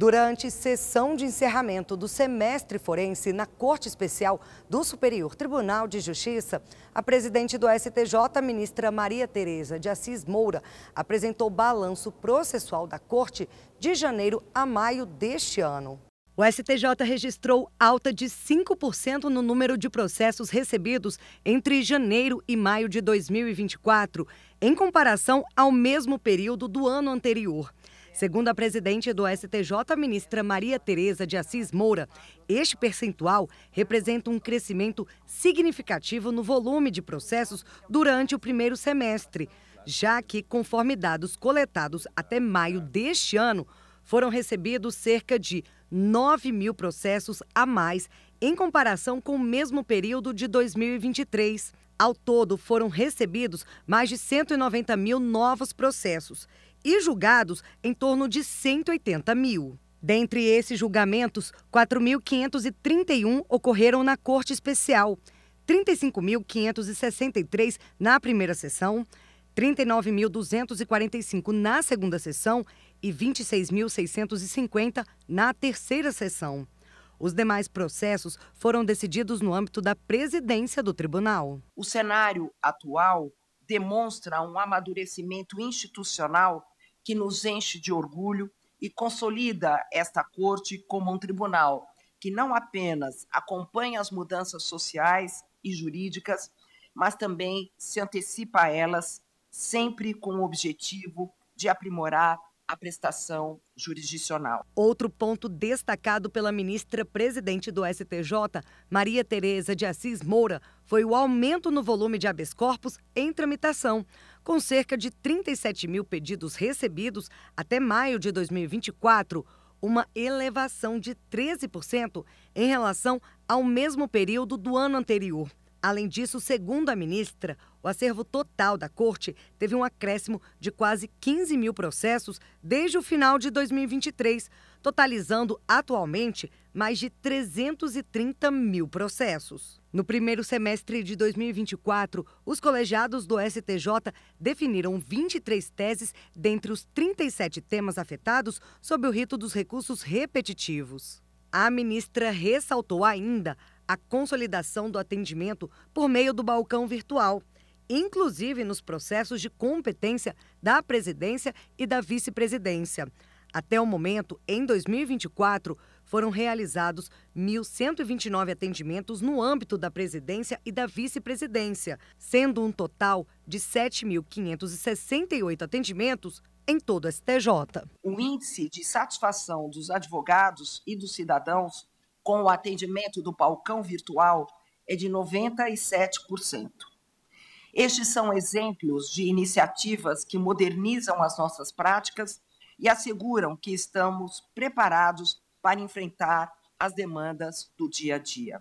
durante sessão de encerramento do semestre forense na Corte Especial do Superior Tribunal de Justiça, a presidente do STJ, ministra Maria Tereza de Assis Moura, apresentou balanço processual da Corte de janeiro a maio deste ano. O STJ registrou alta de 5% no número de processos recebidos entre janeiro e maio de 2024, em comparação ao mesmo período do ano anterior. Segundo a presidente do STJ, ministra Maria Tereza de Assis Moura, este percentual representa um crescimento significativo no volume de processos durante o primeiro semestre, já que, conforme dados coletados até maio deste ano, foram recebidos cerca de 9 mil processos a mais em comparação com o mesmo período de 2023. Ao todo, foram recebidos mais de 190 mil novos processos e julgados em torno de 180 mil. Dentre esses julgamentos, 4.531 ocorreram na Corte Especial, 35.563 na primeira sessão, 39.245 na segunda sessão e 26.650 na terceira sessão. Os demais processos foram decididos no âmbito da presidência do tribunal. O cenário atual demonstra um amadurecimento institucional que nos enche de orgulho e consolida esta corte como um tribunal que não apenas acompanha as mudanças sociais e jurídicas, mas também se antecipa a elas, sempre com o objetivo de aprimorar a prestação jurisdicional. Outro ponto destacado pela ministra presidente do STJ, Maria Tereza de Assis Moura, foi o aumento no volume de habeas corpus em tramitação, com cerca de 37 mil pedidos recebidos até maio de 2024 uma elevação de 13% em relação ao mesmo período do ano anterior. Além disso, segundo a ministra, o acervo total da corte teve um acréscimo de quase 15 mil processos desde o final de 2023, totalizando atualmente mais de 330 mil processos. No primeiro semestre de 2024, os colegiados do STJ definiram 23 teses dentre os 37 temas afetados sob o rito dos recursos repetitivos. A ministra ressaltou ainda a consolidação do atendimento por meio do balcão virtual, inclusive nos processos de competência da presidência e da vice-presidência. Até o momento, em 2024, foram realizados 1.129 atendimentos no âmbito da presidência e da vice-presidência, sendo um total de 7.568 atendimentos em todo o STJ. O índice de satisfação dos advogados e dos cidadãos com o atendimento do balcão virtual é de 97%. Estes são exemplos de iniciativas que modernizam as nossas práticas e asseguram que estamos preparados para enfrentar as demandas do dia a dia.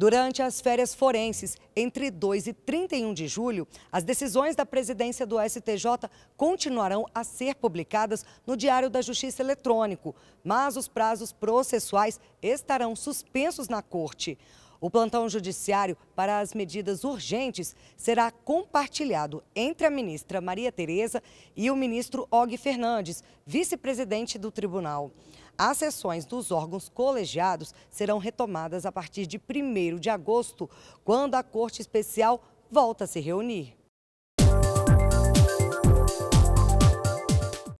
Durante as férias forenses, entre 2 e 31 de julho, as decisões da presidência do STJ continuarão a ser publicadas no Diário da Justiça Eletrônico, mas os prazos processuais estarão suspensos na Corte. O plantão judiciário para as medidas urgentes será compartilhado entre a ministra Maria Tereza e o ministro Og Fernandes, vice-presidente do tribunal. As sessões dos órgãos colegiados serão retomadas a partir de 1 de agosto, quando a Corte Especial volta a se reunir.